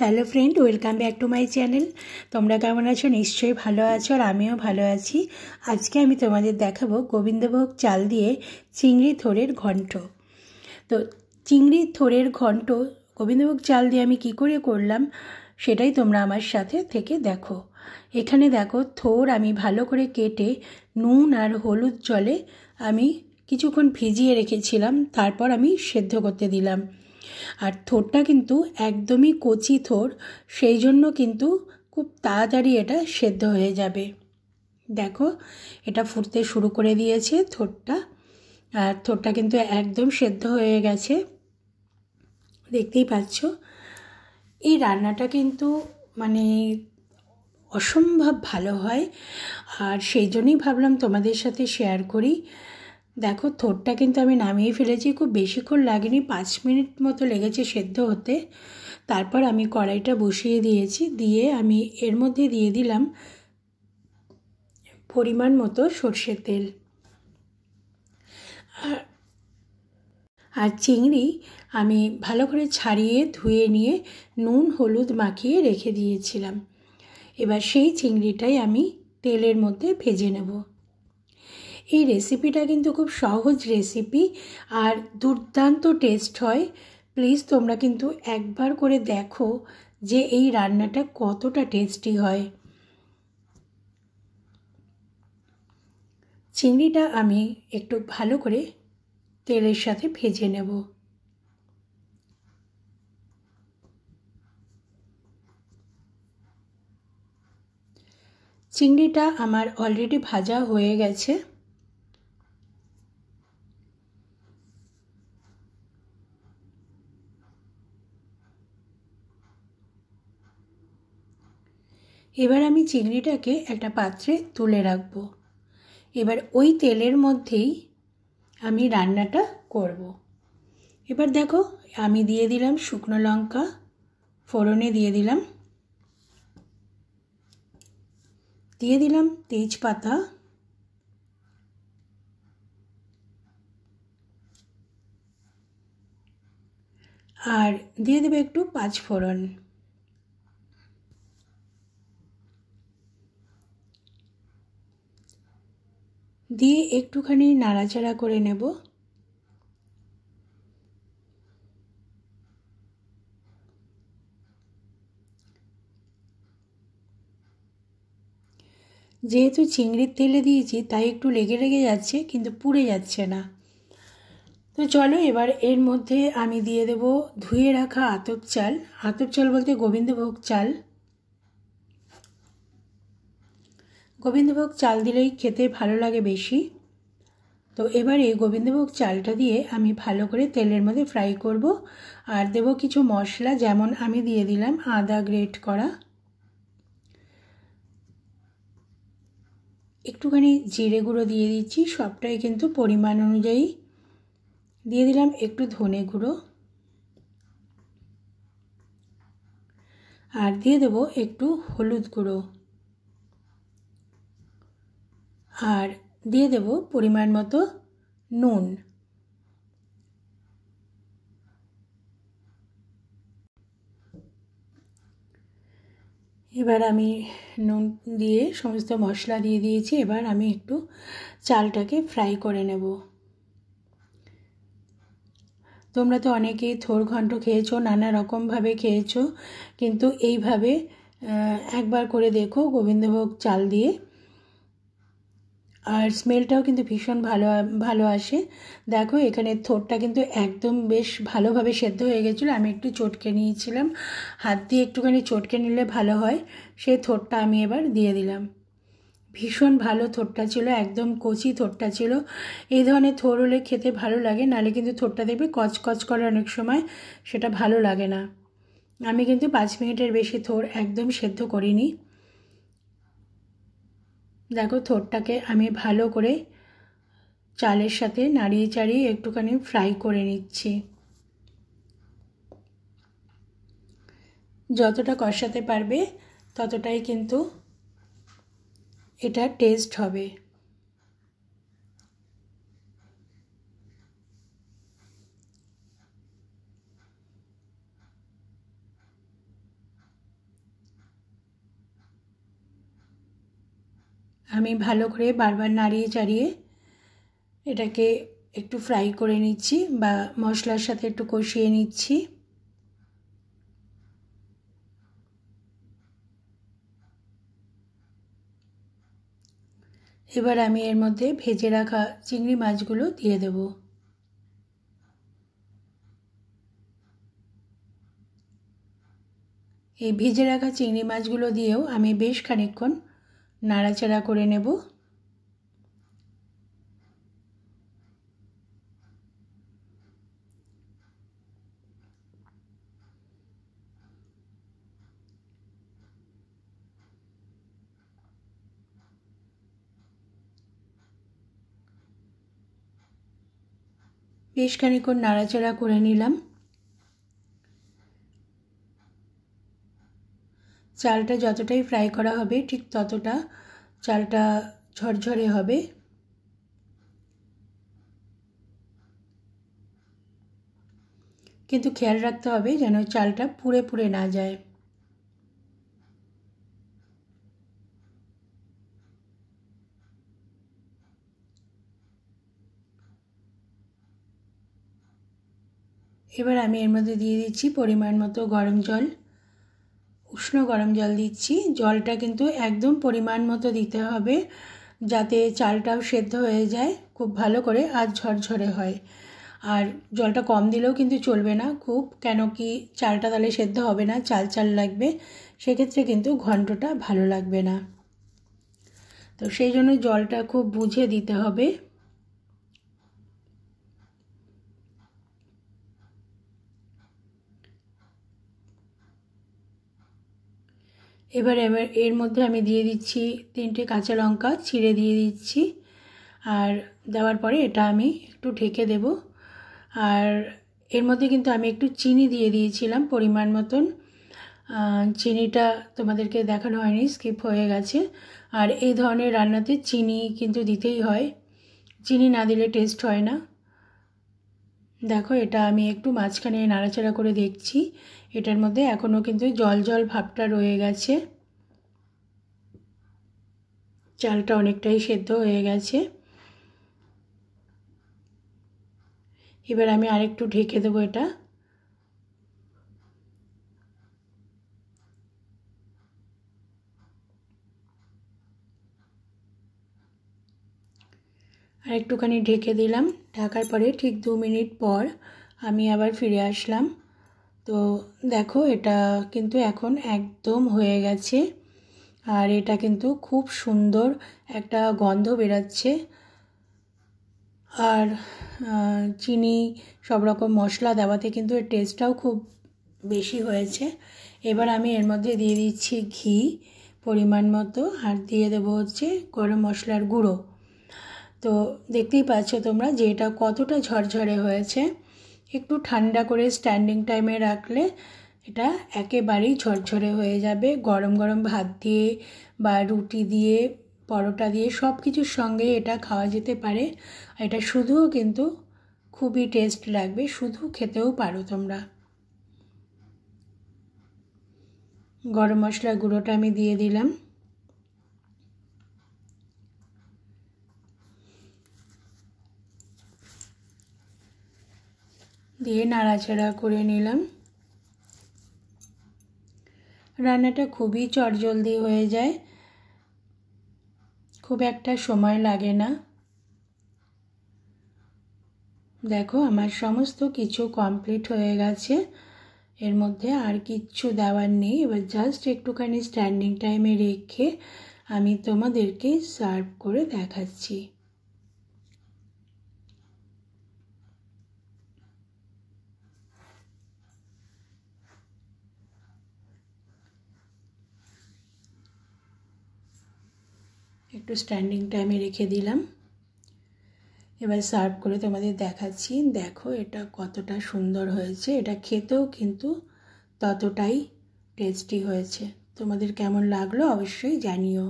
Hello friend welcome back to my channel তোমরা কেমন আছো নিশ্চয়ই ভালো আছো আর আমিও ভালো আছি আজকে আমি তোমাদের দেখাবো গোবিন্দভোগ চাল দিয়ে চিংড়ি থোরের ঘণ্ট তো চিংড়ি থোরের ঘণ্ট গোবিন্দভোগ চাল দিয়ে আমি কি করে করলাম সেটাই তোমরা আমার সাথে থেকে দেখো এখানে দেখো থোর আমি ভালো করে কেটে নুন আর হলুদ জলে আমি কিছুক্ষণ ভিজিয়ে রেখেছিলাম তারপর আমি সেদ্ধ করতে দিলাম আর থোরটা কিন্তু একদমই কচি থোর সেই জন্য কিন্তু খুব তাড়াতাড়ি এটা সেদ্ধ হয়ে যাবে দেখো এটা ফুটতে শুরু করে দিয়েছে থোরটা আর থোরটা কিন্তু একদম সেদ্ধ হয়ে গেছে দেখতেই পাচ্ছ এই রান্নাটা কিন্তু মানে অসম্ভব ভালো হয় আর সেই জন্যই ভাবলাম তোমাদের সাথে শেয়ার করি দেখো থোরটা কিন্তু আমি নামিয়ে ফেলেছি খুব বেশিক্ষণ লাগেনি পাঁচ মিনিট মতো লেগেছে সেদ্ধ হতে তারপর আমি কড়াইটা বসিয়ে দিয়েছি দিয়ে আমি এর মধ্যে দিয়ে দিলাম পরিমাণ মতো সর্ষের তেল আর আর চিংড়ি আমি ভালো করে ছাড়িয়ে ধুয়ে নিয়ে নুন হলুদ মাখিয়ে রেখে দিয়েছিলাম এবার সেই চিংড়িটাই আমি তেলের মধ্যে ভেজে নেবো এই রেসিপিটা কিন্তু খুব সহজ রেসিপি আর দুর্দান্ত টেস্ট হয় প্লিজ তোমরা কিন্তু একবার করে দেখো যে এই রান্নাটা কতটা টেস্টি হয় চিংড়িটা আমি একটু ভালো করে তেলের সাথে ভেজে নেব চিংড়িটা আমার অলরেডি ভাজা হয়ে গেছে এবার আমি চিংড়িটাকে একটা পাত্রে তুলে রাখব এবার ওই তেলের মধ্যেই আমি রান্নাটা করব। এবার দেখো আমি দিয়ে দিলাম শুকনো লঙ্কা ফোড়নে দিয়ে দিলাম দিয়ে দিলাম তেজপাতা আর দিয়ে দেবে একটু পাঁচফোড়ন দিয়ে একটুখানি নাড়াচাড়া করে নেব যেহেতু চিংড়ির তেলে দিয়েছি তাই একটু লেগে লেগে যাচ্ছে কিন্তু পুড়ে যাচ্ছে না তো চলো এবার এর মধ্যে আমি দিয়ে দেব ধুয়ে রাখা আতপ চাল আতপ চাল বলতে গোবিন্দভোগ চাল গোবিন্দভোগ চাল দিলেই খেতে ভালো লাগে বেশি তো এবারে গোবিন্দভোগ চালটা দিয়ে আমি ভালো করে তেলের মধ্যে ফ্রাই করব আর দেব কিছু মশলা যেমন আমি দিয়ে দিলাম আদা গ্রেট করা একটুখানি জিরে গুঁড়ো দিয়ে দিচ্ছি সবটাই কিন্তু পরিমাণ অনুযায়ী দিয়ে দিলাম একটু ধনে গুঁড়ো আর দিয়ে দেবো একটু হলুদ গুঁড়ো আর দিয়ে দেব পরিমাণ মতো নুন এবার আমি নুন দিয়ে সমস্ত মশলা দিয়ে দিয়েছি এবার আমি একটু চালটাকে ফ্রাই করে নেব তোমরা তো অনেকেই থোর ঘন্ট খেয়েছো নানা রকমভাবে খেয়েছো কিন্তু এইভাবে একবার করে দেখো গোবিন্দভোগ চাল দিয়ে আর স্মেলটাও কিন্তু ভীষণ ভালো ভালো আসে দেখো এখানে থোরটা কিন্তু একদম বেশ ভালোভাবে সেদ্ধ হয়ে গেছিলো আমি একটু চটকে নিয়েছিলাম হাত দিয়ে একটুখানি চটকে নিলে ভালো হয় সেই থোরটা আমি এবার দিয়ে দিলাম ভীষণ ভালো থোটটা ছিল একদম কচি থোটটা ছিল এই ধরনের থোর হলে খেতে ভালো লাগে নালে কিন্তু থোটটা দেখবে কচকচ করে অনেক সময় সেটা ভালো লাগে না আমি কিন্তু পাঁচ মিনিটের বেশি থোর একদম সেদ্ধ করিনি দেখো থোরটাকে আমি ভালো করে চালের সাথে নাড়িয়ে চাড়িয়ে একটুখানি ফ্রাই করে নিচ্ছি যতটা কষাতে পারবে ততটাই কিন্তু এটা টেস্ট হবে আমি ভালো করে বারবার নাড়িয়ে চাড়িয়ে এটাকে একটু ফ্রাই করে নিচ্ছি বা মশলার সাথে একটু কষিয়ে নিচ্ছি এবার আমি এর মধ্যে ভেজে রাখা চিংড়ি মাছগুলো দিয়ে দেব এই ভেজে রাখা চিংড়ি মাছগুলো দিয়েও আমি বেশ খানিক্ষণ নাড়াচাড়া করে নেব বেশ খানিক্ষণ নাড়াচাড়া করে নিলাম চালটা যতটাই ফ্রাই করা হবে ঠিক ততটা চালটা ঝরঝরে হবে কিন্তু খেয়াল রাখতে হবে যেন চালটা পুড়ে পুড়ে না যায় এবার আমি এর মধ্যে দিয়ে দিচ্ছি পরিমাণ মতো গরম জল উষ্ণ গরম জল দিচ্ছি জলটা কিন্তু একদম পরিমাণ মতো দিতে হবে যাতে চালটাও সেদ্ধ হয়ে যায় খুব ভালো করে আর ঝরঝরে হয় আর জলটা কম দিলেও কিন্তু চলবে না খুব কেন কি চালটা তাহলে সেদ্ধ হবে না চাল চাল লাগবে সেক্ষেত্রে কিন্তু ঘন্টটা ভালো লাগবে না তো সেই জন্য জলটা খুব বুঝে দিতে হবে এবার এবার এর মধ্যে আমি দিয়ে দিচ্ছি তিনটে কাঁচা লঙ্কা ছিঁড়ে দিয়ে দিচ্ছি আর দেওয়ার পরে এটা আমি একটু ঢেকে দেব আর এর মধ্যে কিন্তু আমি একটু চিনি দিয়ে দিয়েছিলাম পরিমাণ মতন চিনিটা তোমাদেরকে দেখানো হয়নি স্কিপ হয়ে গেছে আর এই ধরনের রান্নাতে চিনি কিন্তু দিতেই হয় চিনি না দিলে টেস্ট হয় না দেখো এটা আমি একটু মাঝখানে নাড়াচাড়া করে দেখছি এটার মধ্যে এখনও কিন্তু জল জল ভাবটা রয়ে গেছে চালটা অনেকটাই সেদ্ধ হয়ে গেছে এবার আমি আরেকটু ঢেকে দেবো এটা একটুখানি ঢেকে দিলাম ঢাকার পরে ঠিক দু মিনিট পর আমি আবার ফিরে আসলাম তো দেখো এটা কিন্তু এখন একদম হয়ে গেছে আর এটা কিন্তু খুব সুন্দর একটা গন্ধ বেরাচ্ছে আর চিনি সব রকম মশলা দেওয়াতে কিন্তু এর টেস্টটাও খুব বেশি হয়েছে এবার আমি এর মধ্যে দিয়ে দিচ্ছি ঘি পরিমাণ মতো আর দিয়ে দেবো হচ্ছে গরম মশলার গুঁড়ো তো দেখতেই পাচ্ছ তোমরা যে এটা কতটা ঝরঝরে হয়েছে একটু ঠান্ডা করে স্ট্যান্ডিং টাইমে রাখলে এটা একেবারেই ঝরঝরে হয়ে যাবে গরম গরম ভাত দিয়ে বা রুটি দিয়ে পরোটা দিয়ে সব কিছুর সঙ্গে এটা খাওয়া যেতে পারে এটা শুধুও কিন্তু খুবই টেস্ট লাগবে শুধু খেতেও পারো তোমরা গরম মশলা গুঁড়োটা আমি দিয়ে দিলাম দিয়ে নাড়াচাড়া করে নিলাম রান্নাটা খুবই চটজলদি হয়ে যায় খুব একটা সময় লাগে না দেখো আমার সমস্ত কিছু কমপ্লিট হয়ে গেছে এর মধ্যে আর কিচ্ছু দেওয়ার নেই এবার জাস্ট একটুখানি স্ট্যান্ডিং টাইমে রেখে আমি তোমাদেরকে সার্ভ করে দেখাচ্ছি একটু স্ট্যান্ডিং টাইমে রেখে দিলাম এবার সার্ভ করে তোমাদের দেখাচ্ছি দেখো এটা কতটা সুন্দর হয়েছে এটা খেতেও কিন্তু ততটাই টেস্টি হয়েছে তোমাদের কেমন লাগলো অবশ্যই জানিও